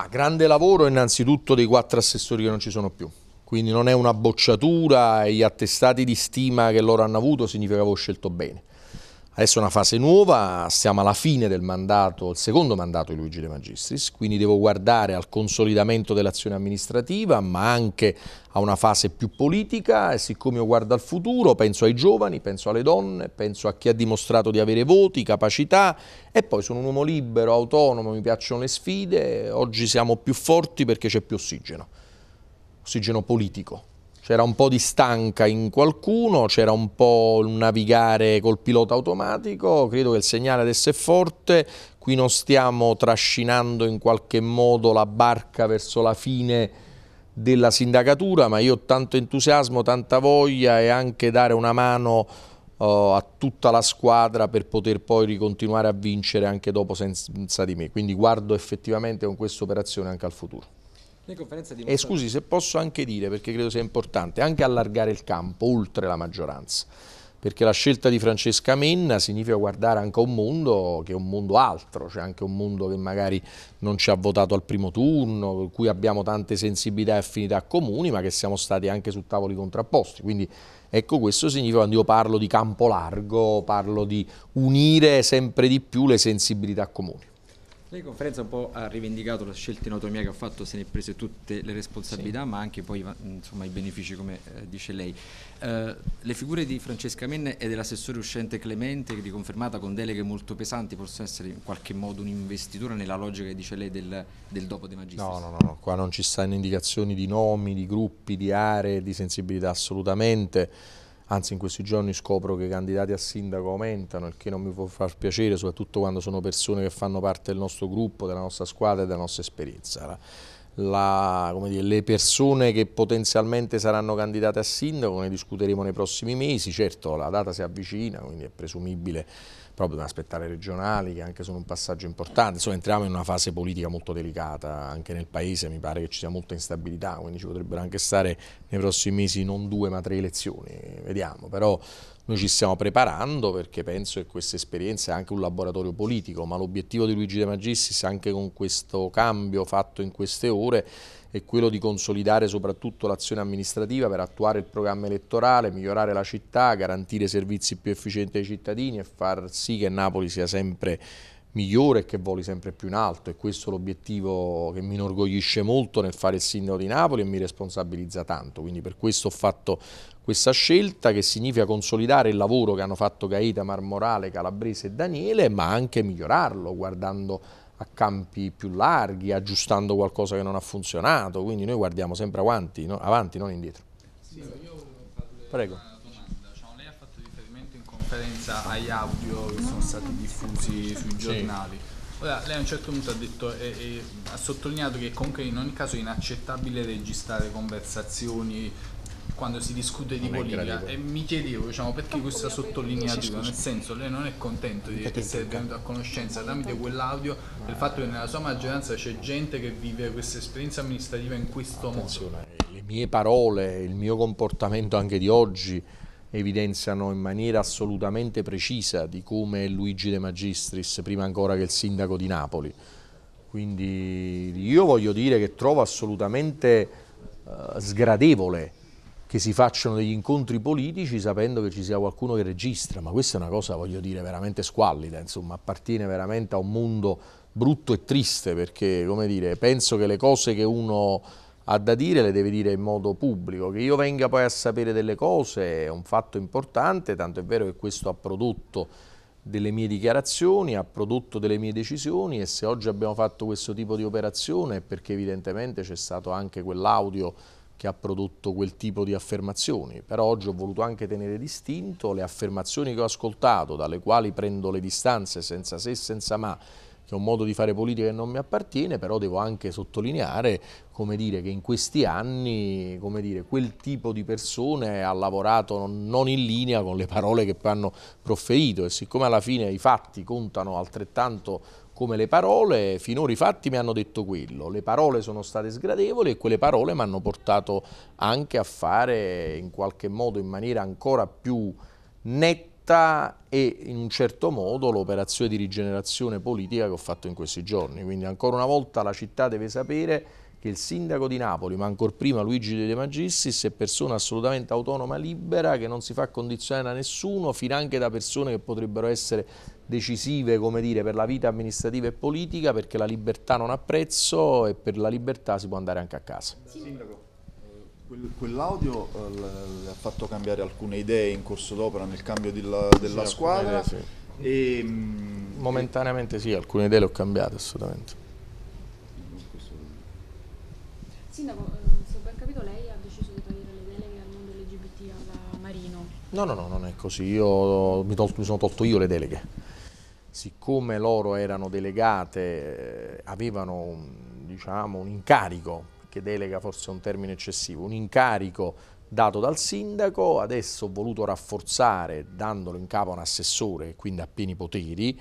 Ma grande lavoro innanzitutto dei quattro assessori che non ci sono più. Quindi non è una bocciatura gli attestati di stima che loro hanno avuto significa che avevo scelto bene. Adesso è una fase nuova, siamo alla fine del mandato, il secondo mandato di Luigi De Magistris, quindi devo guardare al consolidamento dell'azione amministrativa, ma anche a una fase più politica e siccome io guardo al futuro, penso ai giovani, penso alle donne, penso a chi ha dimostrato di avere voti, capacità e poi sono un uomo libero, autonomo, mi piacciono le sfide, oggi siamo più forti perché c'è più ossigeno, ossigeno politico. C'era un po' di stanca in qualcuno, c'era un po' il navigare col pilota automatico, credo che il segnale adesso è forte, qui non stiamo trascinando in qualche modo la barca verso la fine della sindacatura, ma io ho tanto entusiasmo, tanta voglia e anche dare una mano uh, a tutta la squadra per poter poi ricontinuare a vincere anche dopo senza di me. Quindi guardo effettivamente con questa operazione anche al futuro. Le conferenze di E scusi se posso anche dire, perché credo sia importante, anche allargare il campo oltre la maggioranza perché la scelta di Francesca Menna significa guardare anche a un mondo che è un mondo altro, cioè anche un mondo che magari non ci ha votato al primo turno, con cui abbiamo tante sensibilità e affinità comuni, ma che siamo stati anche su tavoli contrapposti. Quindi ecco questo significa quando io parlo di campo largo, parlo di unire sempre di più le sensibilità comuni. Lei in conferenza un po' ha rivendicato la scelta in autonomia che ha fatto, se ne è prese tutte le responsabilità, sì. ma anche poi insomma, i benefici, come eh, dice lei. Eh, le figure di Francesca Menne e dell'assessore uscente Clemente, che riconfermata con deleghe molto pesanti, possono essere in qualche modo un'investitura nella logica dice lei del, del dopo De Magistris? No, no, no, no, qua non ci stanno indicazioni di nomi, di gruppi, di aree, di sensibilità assolutamente anzi in questi giorni scopro che i candidati a sindaco aumentano, il che non mi può far piacere, soprattutto quando sono persone che fanno parte del nostro gruppo, della nostra squadra e della nostra esperienza. La, dire, le persone che potenzialmente saranno candidate a sindaco ne discuteremo nei prossimi mesi, certo la data si avvicina, quindi è presumibile proprio da aspettare regionali che anche sono un passaggio importante, insomma entriamo in una fase politica molto delicata anche nel paese, mi pare che ci sia molta instabilità, quindi ci potrebbero anche stare nei prossimi mesi non due ma tre elezioni, vediamo, però noi ci stiamo preparando perché penso che questa esperienza è anche un laboratorio politico, ma l'obiettivo di Luigi De Magistris anche con questo cambio fatto in queste ore è quello di consolidare soprattutto l'azione amministrativa per attuare il programma elettorale, migliorare la città, garantire servizi più efficienti ai cittadini e far sì che Napoli sia sempre migliore e che voli sempre più in alto e questo è l'obiettivo che mi inorgoglisce molto nel fare il sindaco di Napoli e mi responsabilizza tanto, quindi per questo ho fatto questa scelta che significa consolidare il lavoro che hanno fatto Gaeta, Marmorale, Calabrese e Daniele ma anche migliorarlo guardando a campi più larghi, aggiustando qualcosa che non ha funzionato, quindi noi guardiamo sempre avanti, no? avanti non indietro. Sì, io Prego. Cioè, lei ha fatto riferimento in conferenza agli audio che sono stati diffusi sui giornali. Sì. Ora, lei a un certo punto ha, detto, eh, eh, ha sottolineato che comunque in ogni caso è inaccettabile registrare conversazioni quando si discute di non politica e mi chiedevo diciamo, perché questa sottolineatura, nel senso lei non è contento di essere venuto a conoscenza tramite quell'audio del fatto che nella sua maggioranza c'è gente che vive questa esperienza amministrativa in questo Attenzione, modo. Le mie parole, il mio comportamento anche di oggi evidenziano in maniera assolutamente precisa di come Luigi De Magistris, prima ancora che il sindaco di Napoli. Quindi io voglio dire che trovo assolutamente eh, sgradevole che si facciano degli incontri politici sapendo che ci sia qualcuno che registra, ma questa è una cosa, voglio dire, veramente squallida, insomma, appartiene veramente a un mondo brutto e triste, perché, come dire, penso che le cose che uno ha da dire le deve dire in modo pubblico, che io venga poi a sapere delle cose è un fatto importante, tanto è vero che questo ha prodotto delle mie dichiarazioni, ha prodotto delle mie decisioni e se oggi abbiamo fatto questo tipo di operazione è perché evidentemente c'è stato anche quell'audio che ha prodotto quel tipo di affermazioni, però oggi ho voluto anche tenere distinto le affermazioni che ho ascoltato, dalle quali prendo le distanze senza se e senza ma, che è un modo di fare politica che non mi appartiene, però devo anche sottolineare come dire, che in questi anni dire, quel tipo di persone ha lavorato non in linea con le parole che poi hanno proferito e siccome alla fine i fatti contano altrettanto come le parole, finora i fatti mi hanno detto quello, le parole sono state sgradevoli e quelle parole mi hanno portato anche a fare in qualche modo in maniera ancora più netta e in un certo modo l'operazione di rigenerazione politica che ho fatto in questi giorni. Quindi ancora una volta la città deve sapere che il sindaco di Napoli, ma ancor prima Luigi De Magistris, è persona assolutamente autonoma, libera, che non si fa condizionare da nessuno, anche da persone che potrebbero essere decisive dire, per la vita amministrativa e politica perché la libertà non ha prezzo e per la libertà si può andare anche a casa. Sindaco, eh, quell'audio eh, le ha fatto cambiare alcune idee in corso d'opera nel cambio della, della sì, squadra? Idee, sì. e, ehm, Momentaneamente sì, alcune idee le ho cambiate assolutamente. Sindaco, eh, se ho ben capito lei ha deciso di togliere le deleghe al mondo LGBT alla Marino. No, no, no, non è così. Io mi, mi sono tolto io le deleghe siccome loro erano delegate, eh, avevano un, diciamo, un incarico, che delega forse è un termine eccessivo, un incarico dato dal sindaco, adesso ho voluto rafforzare dandolo in capo a un assessore, quindi a pieni poteri,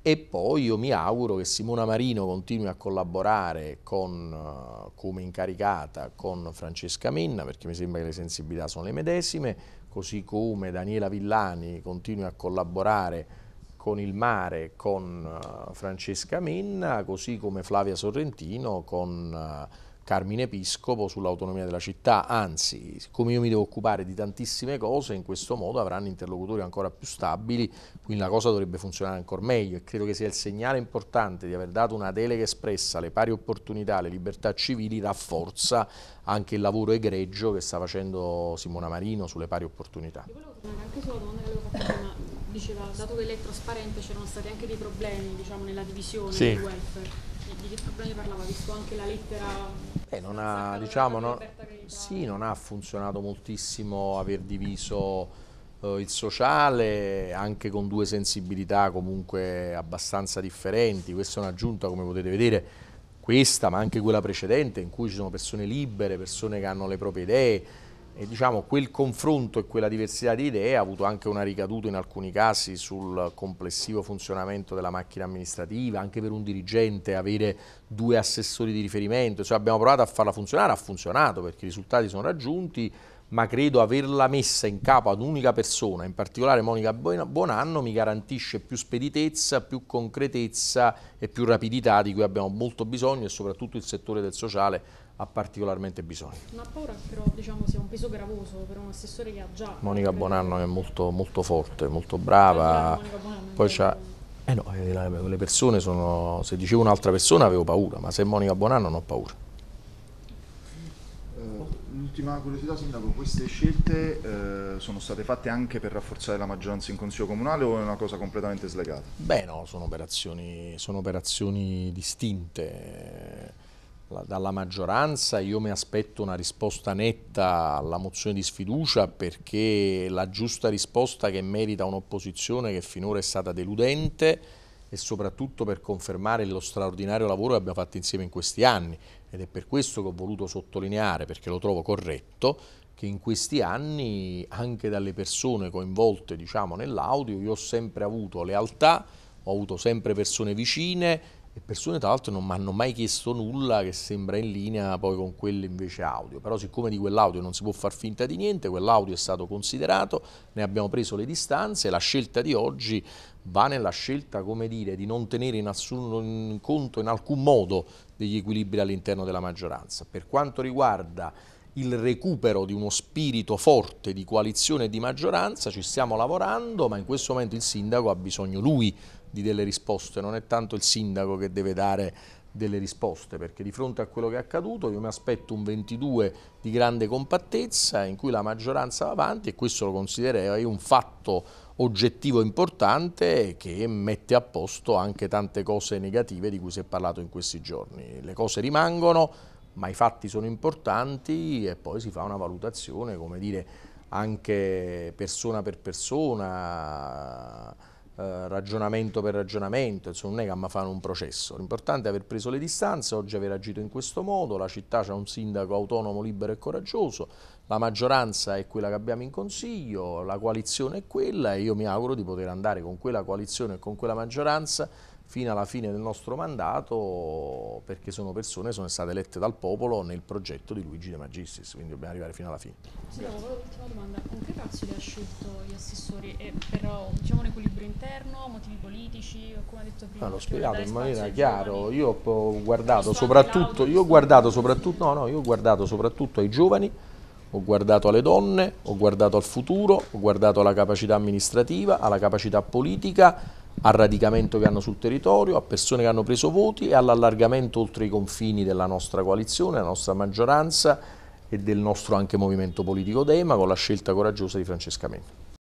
e poi io mi auguro che Simona Marino continui a collaborare con, eh, come incaricata con Francesca Menna, perché mi sembra che le sensibilità sono le medesime, così come Daniela Villani continui a collaborare con il mare con eh, Francesca Menna, così come Flavia Sorrentino con eh, Carmine Episcopo sull'autonomia della città, anzi, siccome io mi devo occupare di tantissime cose, in questo modo avranno interlocutori ancora più stabili, quindi la cosa dovrebbe funzionare ancora meglio e credo che sia il segnale importante di aver dato una delega espressa alle pari opportunità, alle libertà civili, rafforza anche il lavoro egregio che sta facendo Simona Marino sulle pari opportunità. Io volevo anche sulla domanda che avevo fatto prima diceva, dato che lei è trasparente, c'erano stati anche dei problemi diciamo, nella divisione sì. del welfare. Di che problemi parlava, visto anche la lettera... Beh, non ha, diciamo, non, sì, non ha funzionato moltissimo aver diviso eh, il sociale anche con due sensibilità comunque abbastanza differenti, questa è un'aggiunta come potete vedere, questa ma anche quella precedente in cui ci sono persone libere, persone che hanno le proprie idee, e diciamo, quel confronto e quella diversità di idee ha avuto anche una ricaduta in alcuni casi sul complessivo funzionamento della macchina amministrativa, anche per un dirigente avere due assessori di riferimento, cioè abbiamo provato a farla funzionare, ha funzionato perché i risultati sono raggiunti, ma credo averla messa in capo ad un'unica persona, in particolare Monica Buonanno, mi garantisce più speditezza, più concretezza e più rapidità di cui abbiamo molto bisogno e soprattutto il settore del sociale ha particolarmente bisogno. Non ha paura però diciamo sia un peso gravoso per un assessore che ha già... Eh, Monica Bonanno è molto, molto forte, molto brava, poi c'ha... Eh no, eh, le persone sono... se dicevo un'altra persona avevo paura, ma se Monica Bonanno non ho paura. Un'ultima eh, curiosità, Sindaco, queste scelte eh, sono state fatte anche per rafforzare la maggioranza in Consiglio Comunale o è una cosa completamente slegata? Beh no, sono operazioni, sono operazioni distinte dalla maggioranza io mi aspetto una risposta netta alla mozione di sfiducia perché la giusta risposta che merita un'opposizione che finora è stata deludente e soprattutto per confermare lo straordinario lavoro che abbiamo fatto insieme in questi anni ed è per questo che ho voluto sottolineare perché lo trovo corretto che in questi anni anche dalle persone coinvolte diciamo, nell'audio io ho sempre avuto lealtà, ho avuto sempre persone vicine e persone tra l'altro non mi hanno mai chiesto nulla che sembra in linea poi con quelle invece audio, però siccome di quell'audio non si può far finta di niente, quell'audio è stato considerato, ne abbiamo preso le distanze, la scelta di oggi va nella scelta, come dire, di non tenere in, assun, in conto in alcun modo degli equilibri all'interno della maggioranza. Per quanto riguarda il recupero di uno spirito forte di coalizione e di maggioranza, ci stiamo lavorando, ma in questo momento il sindaco ha bisogno lui di delle risposte, non è tanto il sindaco che deve dare delle risposte, perché di fronte a quello che è accaduto io mi aspetto un 22 di grande compattezza in cui la maggioranza va avanti e questo lo considererei un fatto oggettivo importante che mette a posto anche tante cose negative di cui si è parlato in questi giorni. Le cose rimangono, ma i fatti sono importanti e poi si fa una valutazione, come dire, anche persona per persona, eh, ragionamento per ragionamento, insomma non è che a fare un processo, l'importante è aver preso le distanze, oggi aver agito in questo modo, la città ha un sindaco autonomo, libero e coraggioso, la maggioranza è quella che abbiamo in consiglio, la coalizione è quella e io mi auguro di poter andare con quella coalizione e con quella maggioranza fino alla fine del nostro mandato perché sono persone che sono state elette dal popolo nel progetto di Luigi De Magistris, quindi dobbiamo arrivare fino alla fine. Sindaco, sì, l'ultima domanda, con che cazzo li ha scelto gli assessori? Eh, per diciamo, un equilibrio interno, motivi politici, come ha detto prima? No, ah, l'ho spiegato in maniera chiara, io ho guardato soprattutto, io ho guardato soprattutto, no, no, io ho guardato soprattutto ai giovani, ho guardato alle donne, ho guardato al futuro, ho guardato alla capacità amministrativa, alla capacità politica, al radicamento che hanno sul territorio, a persone che hanno preso voti e all'allargamento oltre i confini della nostra coalizione, della nostra maggioranza e del nostro anche movimento politico DEMA con la scelta coraggiosa di Francesca Menti.